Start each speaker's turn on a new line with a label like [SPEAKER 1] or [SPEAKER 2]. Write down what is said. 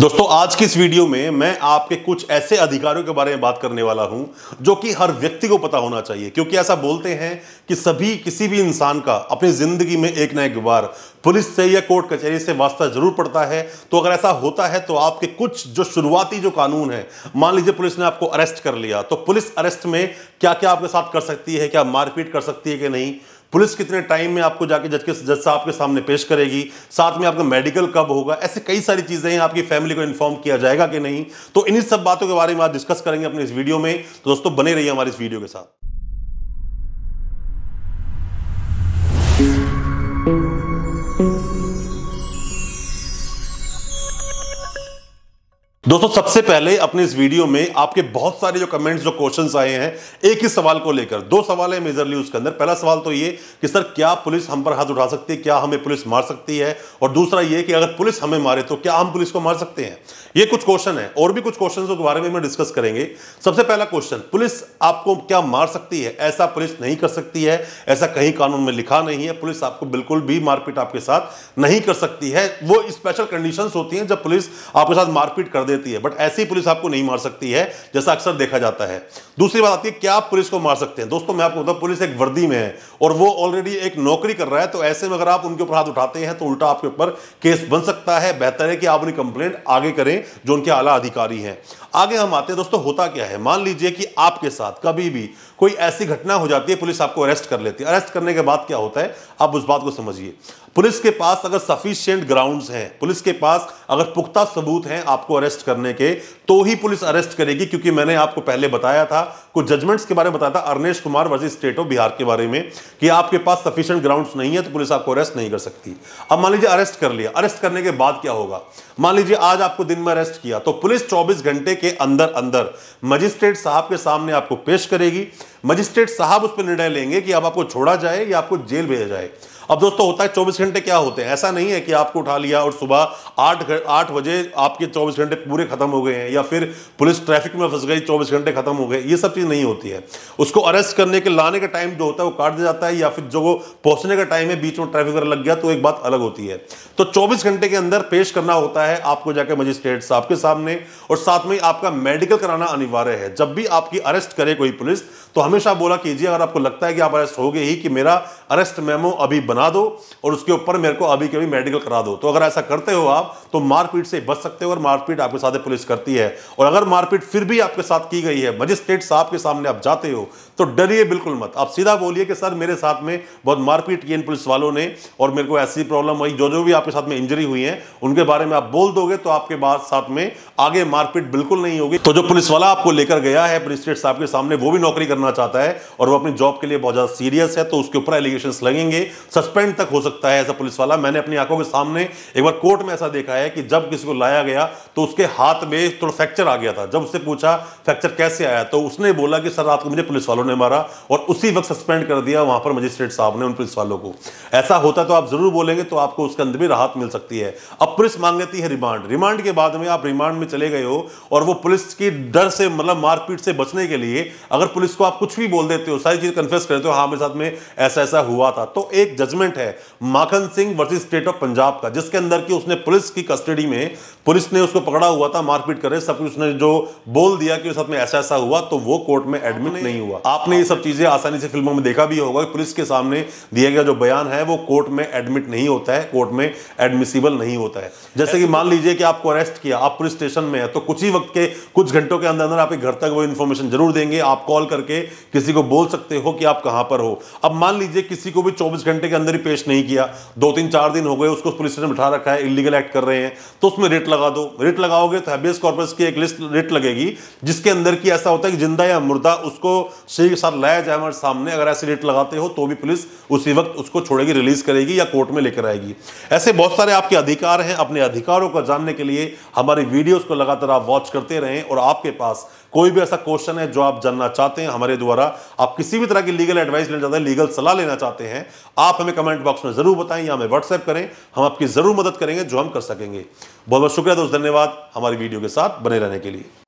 [SPEAKER 1] दोस्तों आज की इस वीडियो में मैं आपके कुछ ऐसे अधिकारों के बारे में बात करने वाला हूं जो कि हर व्यक्ति को पता होना चाहिए क्योंकि ऐसा बोलते हैं कि सभी किसी भी इंसान का अपनी जिंदगी में एक ना एक बार पुलिस से या कोर्ट कचहरी से वास्ता जरूर पड़ता है तो अगर ऐसा होता है तो आपके कुछ जो शुरुआती जो कानून है मान लीजिए पुलिस ने आपको अरेस्ट कर लिया तो पुलिस अरेस्ट में क्या क्या आपके साथ कर सकती है क्या मारपीट कर सकती है कि नहीं पुलिस कितने टाइम में आपको जाके जज के जज साहब के सामने पेश करेगी साथ में आपका मेडिकल कब होगा ऐसे कई सारी चीज़ें हैं आपकी फैमिली को इन्फॉर्म किया जाएगा कि नहीं तो इन्हीं सब बातों के बारे में आज डिस्कस करेंगे अपने इस वीडियो में तो दोस्तों बने रहिए हमारे इस वीडियो के साथ दोस्तों सबसे पहले अपने इस वीडियो में आपके बहुत सारे जो कमेंट्स जो क्वेश्चंस आए हैं एक ही सवाल को लेकर दो सवाल है मेजरली उसके अंदर पहला सवाल तो ये कि सर क्या पुलिस हम पर हाथ उठा सकती है क्या हमें पुलिस मार सकती है और दूसरा ये कि अगर पुलिस हमें मारे तो क्या हम पुलिस को मार सकते हैं ये कुछ क्वेश्चन है और भी कुछ क्वेश्चन के बारे में डिस्कस करेंगे सबसे पहला क्वेश्चन पुलिस आपको क्या मार सकती है ऐसा पुलिस नहीं कर सकती है ऐसा कहीं कानून में लिखा नहीं है पुलिस आपको बिल्कुल भी मारपीट आपके साथ नहीं कर सकती है वो स्पेशल कंडीशन होती हैं जब पुलिस आपके साथ मारपीट कर दे देती है बट ऐसी पुलिस आपको नहीं मार सकती है जैसा अक्सर देखा जाता है दूसरी बात आती है क्या आप पुलिस को मार सकते हैं दोस्तों मैं आपको बताऊँ पुलिस एक वर्दी में है और वो ऑलरेडी एक नौकरी कर रहा है तो ऐसे में अगर आप उनके ऊपर हाथ उठाते हैं तो उल्टा आपके ऊपर केस बन सकता है बेहतर है कि आप अपनी कंप्लेंट आगे करें जो उनके आला अधिकारी हैं आगे हम आते हैं दोस्तों होता क्या है मान लीजिए कि आपके साथ कभी भी कोई ऐसी घटना हो जाती है पुलिस आपको अरेस्ट कर लेती है अरेस्ट करने के बाद क्या होता है आप उस बात को समझिए पुलिस के पास अगर सफिशियंट ग्राउंड्स हैं पुलिस के पास अगर पुख्ता सबूत हैं आपको अरेस्ट करने के तो ही पुलिस अरेस्ट करेगी क्योंकि मैंने आपको पहले बताया था कुछ जजमेंट्स के बारे में बताया था Arnesh Kumar versus state of Bihar के बारे में कि आपके पास सफिशियंट ग्राउंड नहीं है तो पुलिस आपको अरेस्ट नहीं कर सकती अब मान लीजिए अरेस्ट कर लिया अरेस्ट करने के बाद क्या होगा मान लीजिए आज आपको दिन में अरेस्ट किया तो पुलिस चौबीस घंटे के अंदर अंदर मजिस्ट्रेट साहब के सामने आपको पेश करेगी मजिस्ट्रेट साहब उस पर निर्णय लेंगे कि अब आपको छोड़ा जाए या आपको जेल भेजा जाए अब दोस्तों होता है चौबीस घंटे क्या होते हैं ऐसा नहीं है कि आपको उठा लिया और सुबह आठ आठ बजे आपके चौबीस घंटे पूरे खत्म हो गए हैं या फिर पुलिस ट्रैफिक में फंस गई चौबीस घंटे खत्म हो गए ये सब चीज़ नहीं होती है उसको अरेस्ट करने के लाने का टाइम जो होता है वो काट दिया जाता है या फिर जो वो पहुंचने का टाइम है बीच में ट्रैफिक वगैरह लग गया तो एक बात अलग होती है तो चौबीस घंटे के अंदर पेश करना होता है आपको जाकर मजिस्ट्रेट साहब के सामने और साथ में आपका मेडिकल कराना अनिवार्य है जब भी आपकी अरेस्ट करे कोई पुलिस तो हमेशा बोला कीजिए अगर आपको लगता है कि आप अरेस्ट हो गए ही कि मेरा अरेस्ट मेमो अभी बना दो और उसके ऊपर मेरे को अभी के अभी मेडिकल करा दो तो अगर ऐसा करते हो आप तो मारपीट से बच सकते हो और मारपीट आपके साथ पुलिस करती है और अगर मारपीट फिर भी आपके साथ की गई है मजिस्ट्रेट साहब के सामने आप जाते हो तो डरिए बिल्कुल मत आप सीधा बोलिए कि सर मेरे साथ में बहुत मारपीट की इन पुलिस वालों ने और मेरे को ऐसी प्रॉब्लम हुई जो जो भी आपके साथ में इंजरी हुई है उनके बारे में आप बोल दोगे तो आपके बाद साथ में आगे मारपीट बिल्कुल नहीं होगी तो जो पुलिस वाला आपको लेकर गया है मजिस्ट्रेट साहब के सामने वो भी नौकरी करना चाहता है और वो अपनी जॉब के लिए बहुत ज़्यादा सीरियस है तो उसके ऊपर एलिगेशन एलिगेशन लगेंगे सस्पेंड तक हो सकता है ऐसा पुलिस वाला मैंने अपनी आंखों के सामने एक बार कोर्ट में ऐसा देखा है कि जब किसी को लाया गया तो उसके हाथ में थोड़ा फ्रैक्चर आ गया था जब उससे पूछा फ्रैक्चर कैसे आया तो उसने बोला कि सर रात को मुझे पुलिस वालों ने मारा और उसी वक्त सस्पेंड कर दिया वहां पर मजिस्ट्रेट साहब ने उन पुलिस वालों को ऐसा होता तो आप जरूर बोलेंगे तो आपको उसके अंदर भी राहत मिल सकती है अब पुलिस मांग लेती है रिमांड रिमांड के बाद में आप रिमांड में चले गए हो और वो पुलिस की डर से मतलब मारपीट से बचने के लिए अगर पुलिस को आप कुछ भी बोल देते हो सारी चीज कन्फेस करते हो हाँ मेरे साथ में ऐसा ऐसा हुआ था तो एक जजमेंट है Makhan Singh versus state of Punjab का जिसके अंदर की उसने पुलिस की कस्टडी में पुलिस ने उसको पकड़ा हुआ था मारपीट करे सब कुछ उसने जो बोल दिया कि उस साथ में ऐसा ऐसा हुआ तो वो कोर्ट में एडमिट नहीं हुआ आपने ये सब चीजें आसानी से फिल्मों में देखा भी होगा कि पुलिस के सामने दिया गया जो बयान है वो कोर्ट में एडमिट नहीं होता है कोर्ट में एडमिसिबल नहीं होता है जैसे कि मान लीजिए कि आपको अरेस्ट किया आप पुलिस स्टेशन में है तो कुछ ही वक्त के कुछ घंटों के अंदर अंदर आपके घर तक वो इन्फॉर्मेशन जरूर देंगे आप कॉल करके किसी को बोल सकते हो कि आप कहां पर हो अब मान लीजिए किसी को भी 24 घंटे के अंदर ही पेश नहीं किया दो तीन चार दिन हो गए उसको पुलिस स्टेशन बिठा रखा है इलीगल एक्ट कर रहे हैं तो उसमें रेट लगा दो रेट लगाओगे तो हैबियस कॉर्पस की एक लिस्ट रेट लगेगी जिसके अंदर की ऐसा होता है कि जिंदा या मुर्दा उसको सही के साथ लाया जाए हमारे सामने अगर ऐसे रेट लगाते हो तो भी पुलिस उसी वक्त उसको छोड़ेगी रिलीज करेगी या कोर्ट में लेकर आएगी ऐसे बहुत सारे आपके अधिकार हैं अपने अधिकारों को जानने के लिए हमारी वीडियोज को लगातार आप वॉच करते रहें और आपके पास कोई भी ऐसा क्वेश्चन है जो आप जानना चाहते हैं हमारे द्वारा आप किसी भी तरह की लीगल एडवाइस लेना चाहते हैं लीगल सलाह लेना चाहते हैं चाहते हैं आप हमें कमेंट बॉक्स में ज़रूर बताएं या हमें व्हाट्सएप करें हम आपकी ज़रूर मदद करेंगे जो हम कर सकेंगे बहुत बहुत शुक्रिया दोस्त धन्यवाद हमारी वीडियो के साथ बने रहने के लिए